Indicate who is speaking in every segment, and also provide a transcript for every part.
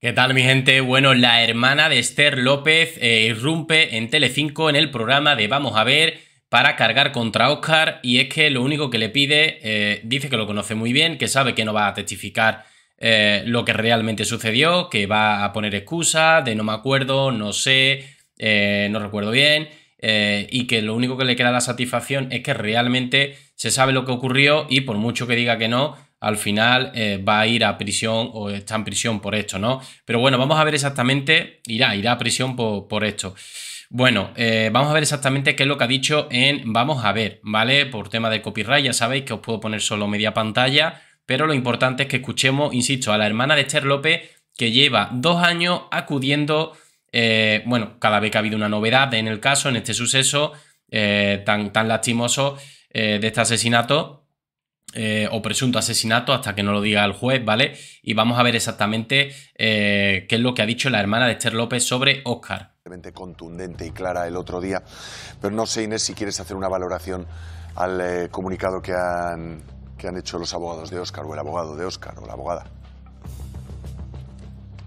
Speaker 1: ¿Qué tal mi gente? Bueno, la hermana de Esther López eh, irrumpe en Telecinco en el programa de Vamos a ver para cargar contra Oscar y es que lo único que le pide, eh, dice que lo conoce muy bien, que sabe que no va a testificar eh, lo que realmente sucedió, que va a poner excusa de no me acuerdo, no sé, no recuerdo bien y que lo único que le queda la satisfacción es que realmente se sabe lo que ocurrió y por mucho que diga que no, al final eh, va a ir a prisión o está en prisión por esto, ¿no? Pero bueno, vamos a ver exactamente, irá, irá a prisión por, esto. Bueno, eh, vamos a ver exactamente qué es lo que ha dicho en vamos a ver, ¿vale? Por tema de copyright, ya sabéis que os puedo poner solo media pantalla, pero lo importante es que escuchemos, insisto, a la hermana de Esther López, que lleva dos años acudiendo, eh, bueno, cada vez que ha habido una novedad en el caso, en este suceso tan, tan lastimoso de este asesinato, eh, o presunto asesinato hasta que no lo diga el juez, ¿vale? Y vamos a ver exactamente eh, qué es lo que ha dicho la hermana de Esther López sobre Oscar. Contundente y clara
Speaker 2: el otro día. Pero no sé, Inés, si quieres hacer una valoración al eh, comunicado que han, que han hecho los abogados de Oscar, o el abogado de Oscar, o la abogada.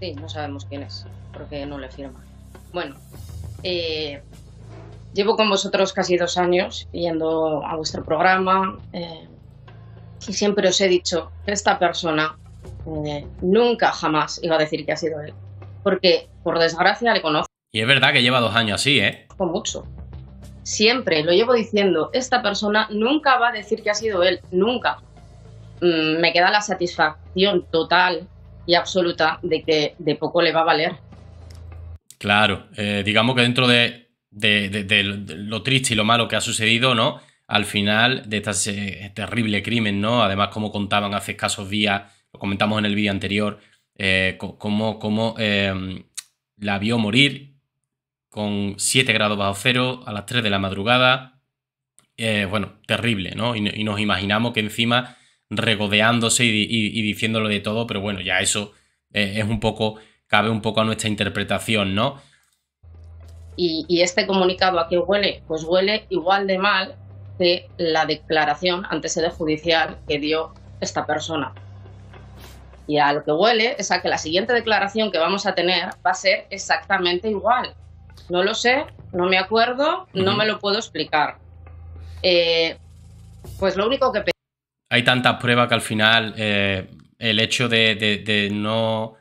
Speaker 3: Sí, no sabemos quién es, porque no le firma. Bueno, llevo con vosotros casi dos años yendo a vuestro programa. Y siempre os he dicho, esta persona eh, nunca jamás iba a decir que ha sido él. Porque, por desgracia, le conozco.
Speaker 1: Y es verdad que lleva dos años así, ¿eh?
Speaker 3: Con mucho. Siempre lo llevo diciendo, esta persona nunca va a decir que ha sido él, nunca. Mm, me queda la satisfacción total y absoluta de que de poco le va a valer.
Speaker 1: Claro, eh, digamos que dentro de lo triste y lo malo que ha sucedido, ¿no? al final de este terrible crimen, ¿no? Además, como contaban hace escasos días, lo comentamos en el vídeo anterior, eh, ...como cómo, em, la vio morir con 7 grados bajo cero a las 3 de la madrugada. Eh, bueno, terrible, ¿no? Y, nos imaginamos que encima regodeándose y, diciéndolo de todo, pero bueno, ya eso eh, es un poco, cabe un poco a nuestra interpretación, ¿no?
Speaker 3: Y, y, este comunicado a qué huele, pues huele igual de mal de la declaración ante sede judicial que dio esta persona. Y a lo que huele es a que la siguiente declaración que vamos a tener va a ser exactamente igual. No lo sé, no me acuerdo, no me lo puedo explicar. Eh, pues lo único que...
Speaker 1: Hay tanta prueba que al final eh, el hecho de, de, no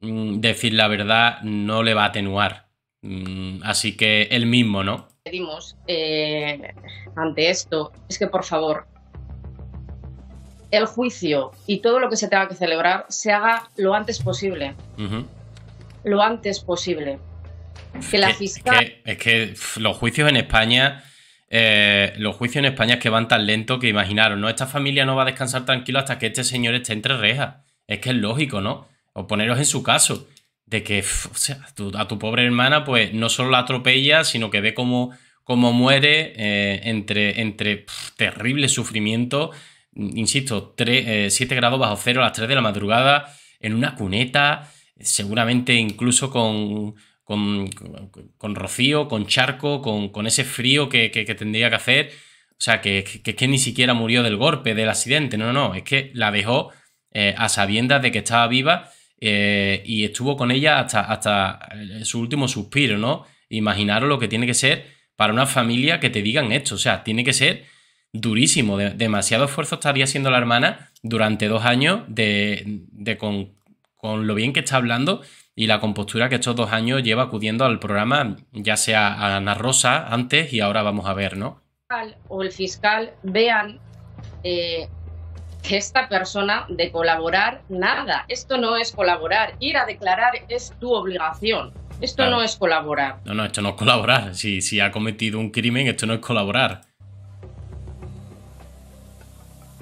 Speaker 1: mm, decir la verdad no le va a atenuar. Mm, así que él mismo, ¿no?
Speaker 3: pedimos eh, ante esto es que, por favor, el juicio y todo lo que se tenga que celebrar se haga lo antes posible. Lo antes posible. Que la fiscal.
Speaker 1: Es que, los juicios en España. Eh, los juicios en España es que van tan lento que imaginaron, ¿no? Esta familia no va a descansar tranquilo hasta que este señor esté entre rejas. Es que es lógico, ¿no? O poneros en su caso de que o sea, a tu pobre hermana, pues no solo la atropella, sino que ve como muere eh, entre, entre terrible sufrimiento, mm, insisto, 7 eh, grados bajo cero a las 3 de la madrugada, en una cuneta, seguramente incluso con, con, rocío, con charco, con, con ese frío que, tendría que hacer. O sea, que, que, que ni siquiera murió del golpe, del accidente, no, no, es que la dejó eh, a sabiendas de que estaba viva eh, y estuvo con ella hasta, hasta eh, su último suspiro, ¿no? Imaginaros lo que tiene que ser para una familia que te digan esto, o sea, tiene que ser durísimo, demasiado esfuerzo estaría haciendo la hermana durante dos años de, con, lo bien que está hablando y la compostura que estos dos años lleva acudiendo al programa, ya sea a Ana Rosa antes y ahora vamos a ver, ¿no?
Speaker 3: O el fiscal vean eh, que esta persona de colaborar nada. Esto no es colaborar. Ir a declarar es tu obligación. Esto no es colaborar.
Speaker 1: No, no, esto no es colaborar. Si, si ha cometido un crimen, esto no es colaborar.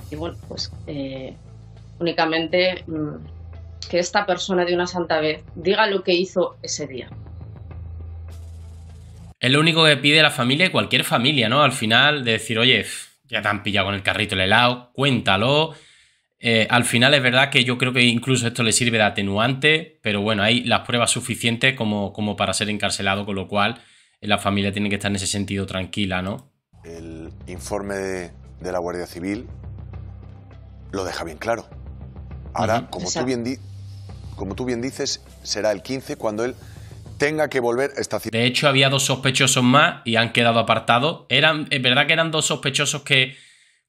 Speaker 3: Y bueno, pues eh, únicamente mm, que esta persona de una santa vez diga lo que hizo ese día.
Speaker 1: Es lo único que pide la familia y cualquier familia, ¿no? Al final, de decir, oye, ya te han pillado con el carrito el helado, cuéntalo. Eh, al final es verdad que yo creo que incluso esto le sirve de atenuante, pero bueno, hay las pruebas suficientes como, como para ser encarcelado, con lo cual eh, la familia tiene que estar en ese sentido tranquila, ¿no?
Speaker 2: El informe de, la Guardia Civil lo deja bien claro. Ahora, como, tú bien como tú bien
Speaker 1: dices, será el 15 cuando él tenga que volver a De hecho, había dos sospechosos más y han quedado apartados. Eran, verdad que eran dos sospechosos que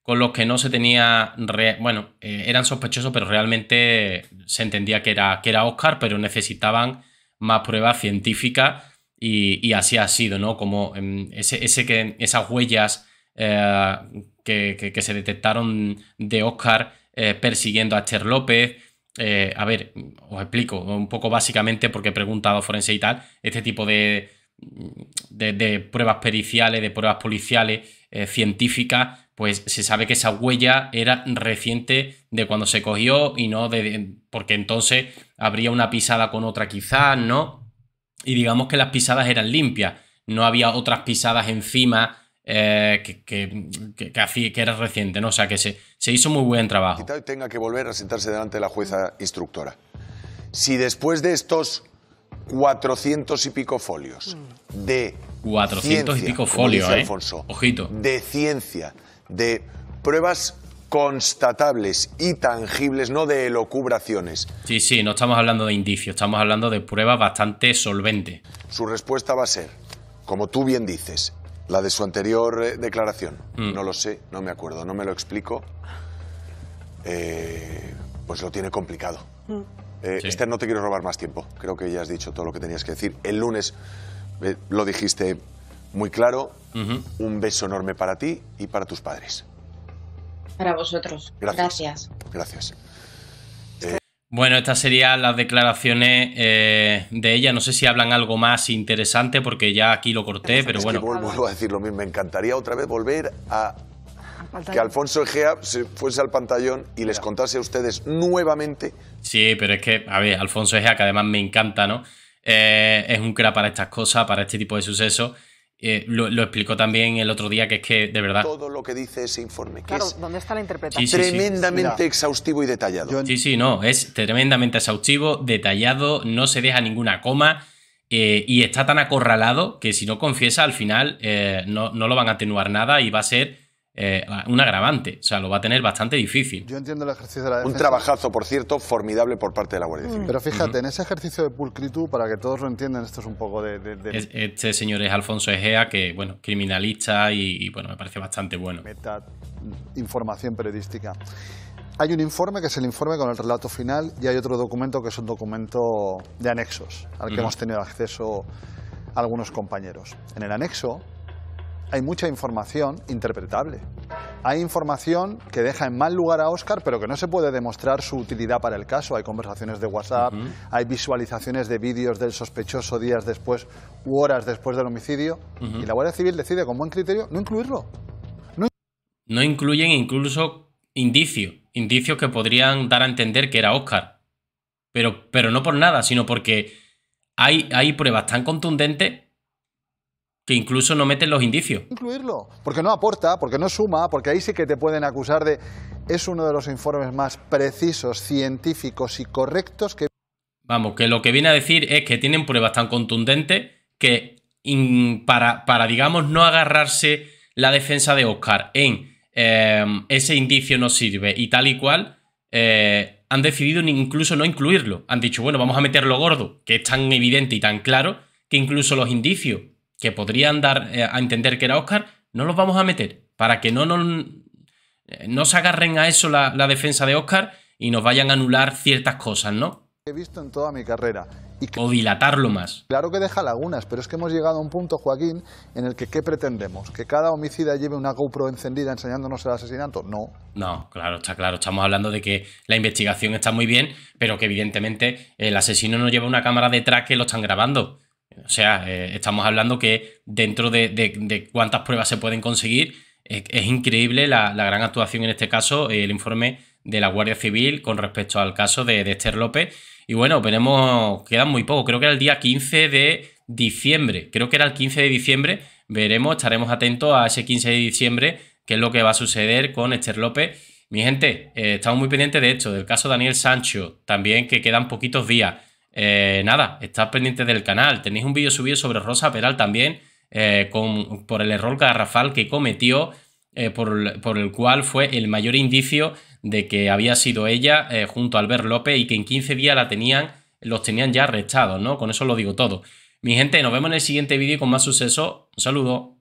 Speaker 1: con los que no se tenía... bueno, eh, eran sospechosos, pero realmente se entendía que era, que era Oscar, pero necesitaban más pruebas científicas y, así ha sido, ¿no? Como em, ese, ese que, esas huellas eh, que, se detectaron de Oscar eh, persiguiendo a Esther López eh, a ver, os explico un poco básicamente porque he preguntado forense y tal, este tipo de, de, pruebas periciales, de pruebas policiales, eh, científicas, pues se sabe que esa huella era reciente de cuando se cogió y no de, porque entonces habría una pisada con otra quizás, ¿no? Y digamos que las pisadas eran limpias, no había otras pisadas encima eh, que, que, que, era reciente, ¿no? O sea, que se, se hizo muy buen trabajo.
Speaker 2: Y tenga que volver a sentarse delante de la jueza instructora. Si después de estos Cuatrocientos y pico folios de
Speaker 1: 400 y pico folios, eh. Ojito. De
Speaker 2: ciencia, de pruebas constatables y tangibles, no de elocubraciones.
Speaker 1: Sí, sí, no estamos hablando de indicios, estamos hablando de pruebas bastante solventes. Su respuesta va a ser, como tú bien
Speaker 2: dices, la de su anterior eh, declaración. Mm. No lo sé, no me acuerdo, no me lo explico. Eh, pues lo tiene complicado. Mm. Eh, Esther, no te quiero robar más tiempo. Creo que ya has dicho todo lo que tenías que decir. El lunes lo dijiste muy claro. Un beso enorme para ti y para tus padres.
Speaker 3: Para vosotros. Gracias.
Speaker 1: Gracias. Bueno, estas serían las declaraciones eh, de ella. No sé si hablan algo más interesante porque ya aquí lo corté, pero bueno. Que vuelvo a
Speaker 2: decir lo mismo. Me encantaría otra vez volver a que Alfonso Egea fuese al pantallón y les contase a ustedes nuevamente.
Speaker 1: Sí, pero es que, a ver, Alfonso Egea, que además me encanta, ¿no? Eh, es un crack para estas cosas, para este tipo de sucesos. Eh, lo, explicó también el otro día, que es que, de verdad... Todo
Speaker 2: lo que dice ese informe, claro, ¿dónde está la
Speaker 4: interpretación? tremendamente
Speaker 1: exhaustivo y detallado. Sí, sí, no, es tremendamente exhaustivo, detallado, no se deja ninguna coma eh, y está tan acorralado que si no confiesa, al final eh, no, no, lo van a atenuar nada y va a ser eh, un agravante. O sea, lo va a tener bastante difícil.
Speaker 4: Yo entiendo el ejercicio de la Un
Speaker 2: trabajazo, por cierto, formidable por parte de la Guardia
Speaker 4: Civil. Pero fíjate, en ese ejercicio de pulcritud, para que todos lo entiendan, esto es un poco de...
Speaker 1: Este señor es Alfonso Egea, que, bueno, criminalista y, bueno, me parece bastante bueno. Meta
Speaker 4: mm, información periodística. Hay un informe que es el informe con el relato final y hay otro documento que es un documento de anexos al que hemos tenido acceso algunos compañeros. En el anexo hay mucha información interpretable. Hay información que deja en mal lugar a Oscar, pero que no se puede demostrar su utilidad para el caso. Hay conversaciones de WhatsApp, hay visualizaciones de vídeos del sospechoso días después u horas después del homicidio. Y la Guardia Civil decide con buen criterio no incluirlo.
Speaker 1: No, incluyen incluso indicios, indicios que podrían dar a entender que era Oscar. Pero, pero no por nada, sino porque hay, hay pruebas tan contundentes que incluso no meten los indicios.
Speaker 4: Incluirlo, porque no aporta, porque no suma, porque ahí sí que te pueden acusar de... Es uno de los informes más precisos, científicos y correctos que... Vamos,
Speaker 1: que lo que viene a decir es que tienen pruebas tan contundentes que para, para, digamos, no agarrarse la defensa de Oscar en eh, ese indicio no sirve y tal y cual, eh, han decidido incluso no incluirlo. Han dicho, bueno, vamos a meterlo gordo, que es tan evidente y tan claro que incluso los indicios que podrían dar eh, a entender que era Oscar, no los vamos a meter para que no, nos, eh, no se agarren a eso la, defensa de Oscar y nos vayan a anular ciertas cosas, ¿no?
Speaker 4: He visto en toda mi carrera.
Speaker 1: o dilatarlo más.
Speaker 4: Claro que deja lagunas, pero es que hemos llegado a un punto, Joaquín, en el que ¿qué pretendemos? ¿Que cada homicida lleve una GoPro encendida enseñándonos el asesinato? No.
Speaker 1: No, claro, está claro. Estamos hablando de que la investigación está muy bien, pero que evidentemente el asesino no lleva una cámara detrás que lo están grabando. O sea, eh, estamos hablando que dentro de, cuántas pruebas se pueden conseguir, es, increíble la, gran actuación en este caso, eh, el informe de la Guardia Civil con respecto al caso de, Esther López. Y bueno, veremos, quedan muy poco, creo que era el día 15 de diciembre, creo que era el 15 de diciembre, veremos, estaremos atentos a ese 15 de diciembre, qué es lo que va a suceder con Esther López. Mi gente, eh, estamos muy pendientes de esto, del caso Daniel Sancho, también que quedan poquitos días. Eh, nada, está pendiente del canal. Tenéis un vídeo subido sobre Rosa Peral también eh, por el error garrafal que cometió, eh, por, el cual fue el mayor indicio de que había sido ella junto a Albert López y que en 15 días la tenían, los tenían ya arrestados, ¿no? Con eso lo digo todo. Mi gente, nos vemos en el siguiente vídeo con más suceso. Un saludo.